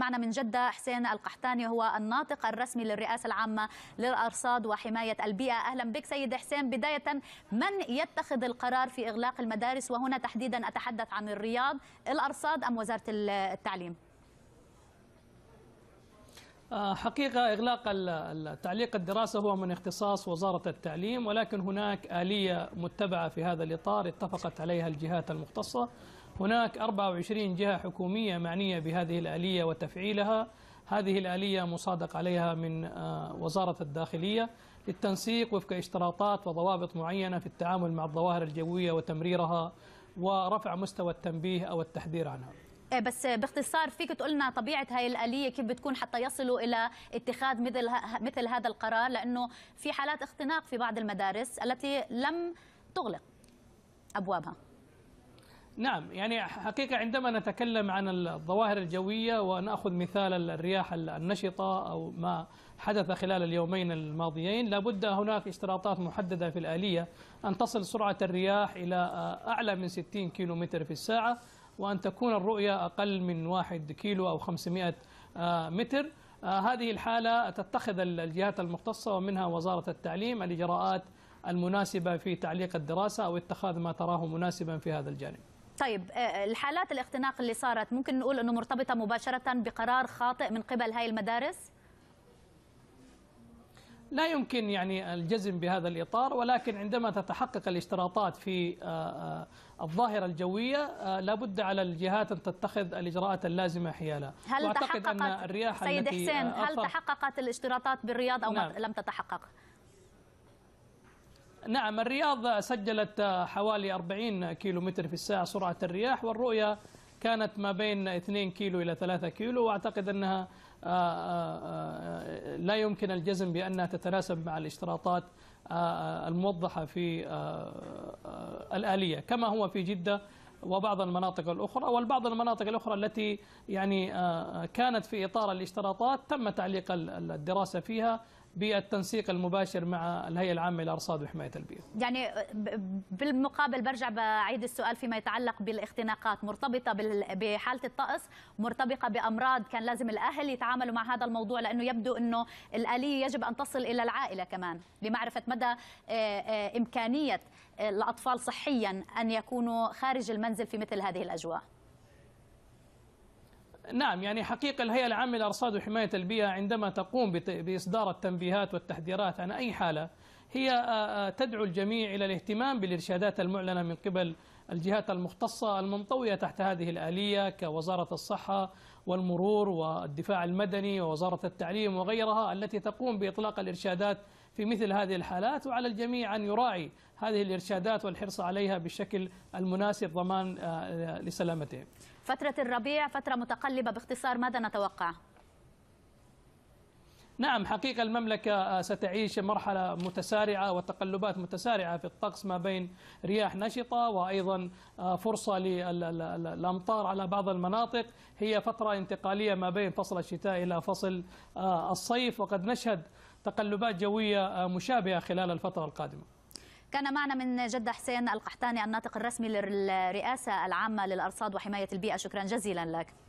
معنا من جدة حسين القحتاني هو الناطق الرسمي للرئاسة العامة للأرصاد وحماية البيئة أهلا بك سيد حسين بداية من يتخذ القرار في إغلاق المدارس وهنا تحديدا أتحدث عن الرياض الأرصاد أم وزارة التعليم آه، حقيقة إغلاق التعليق الدراسة هو من اختصاص وزارة التعليم ولكن هناك آلية متبعة في هذا الإطار اتفقت عليها الجهات المختصة هناك 24 جهة حكومية معنية بهذه الآلية وتفعيلها هذه الآلية مصادق عليها من آه، وزارة الداخلية للتنسيق وفق اشتراطات وضوابط معينة في التعامل مع الظواهر الجوية وتمريرها ورفع مستوى التنبيه أو التحذير عنها إيه، بس باختصار فيك تقول لنا طبيعه هاي الاليه كيف بتكون حتى يصلوا الى اتخاذ مثل مثل هذا القرار لانه في حالات اختناق في بعض المدارس التي لم تغلق ابوابها نعم يعني حقيقة عندما نتكلم عن الظواهر الجوية ونأخذ مثال الرياح النشطة أو ما حدث خلال اليومين الماضيين لابد هناك اشتراطات محددة في الآلية أن تصل سرعة الرياح إلى آه، أعلى من 60 كيلو متر في الساعة وأن تكون الرؤية أقل من 1 كيلو أو 500 آه، متر آه، هذه الحالة تتخذ الجهات المختصة ومنها وزارة التعليم الإجراءات المناسبة في تعليق الدراسة أو اتخاذ ما تراه مناسبا في هذا الجانب طيب آه، آه، الحالات الاختناق اللي صارت ممكن نقول انه مرتبطه مباشره بقرار خاطئ من قبل هاي المدارس؟ لا يمكن يعني الجزم بهذا الإطار ولكن عندما تتحقق الاشتراطات في آه، الظاهرة الجوية لابد على الجهات أن تتخذ الإجراءات اللازمة حيالها هل تحققت أن الرياح سيد حسين هل تحققت الاشتراطات بالرياض أو نعم. لم تتحقق؟ نعم الرياض سجلت حوالي 40 كيلو متر في الساعة سرعة الرياح والرؤية كانت ما بين 2 كيلو إلى 3 كيلو وأعتقد أنها آه، آه، لا يمكن الجزم بأنها تتناسب مع الاشتراطات آه، الموضحة في الآلية كما هو في جدة وبعض المناطق الأخرى والبعض المناطق الأخرى التي يعني كانت في إطار الاشتراطات تم تعليق الدراسة فيها بالتنسيق المباشر مع الهيئه العامه للارصاد وحمايه البيئه. يعني بالمقابل برجع بعيد السؤال فيما يتعلق بالاختناقات مرتبطه بحاله الطقس مرتبطه بامراض كان لازم الاهل يتعاملوا مع هذا الموضوع لانه يبدو انه الاليه يجب ان تصل الى العائله كمان لمعرفه مدى آه، آه، امكانيه الاطفال صحيا ان يكونوا خارج المنزل في مثل هذه الاجواء. نعم يعني حقيقة الهيئة العامة للأرصاد وحماية البيئة عندما تقوم بإصدار التنبيهات والتحذيرات عن أي حالة هي آه، آه، تدعو الجميع إلى الاهتمام بالإرشادات المعلنة من قبل الجهات المختصة المنطوية تحت هذه الآلية كوزارة الصحة والمرور والدفاع المدني ووزارة التعليم وغيرها التي تقوم بإطلاق الإرشادات في مثل هذه الحالات وعلى الجميع أن يراعي هذه الإرشادات والحرص عليها بالشكل المناسب ضمان آه، لسلامته فترة الربيع فترة متقلبة باختصار ماذا نتوقع؟ نعم حقيقة المملكة آه، ستعيش مرحلة متسارعة وتقلبات متسارعة في الطقس ما بين رياح نشطة وأيضا آه، فرصة للأمطار على بعض المناطق هي فترة انتقالية ما بين فصل الشتاء إلى فصل آه، الصيف وقد نشهد تقلبات جوية مشابهة خلال الفترة القادمة كان معنا من جدة حسين القحتاني الناطق الرسمي للرئاسة العامة للأرصاد وحماية البيئة شكرا جزيلا لك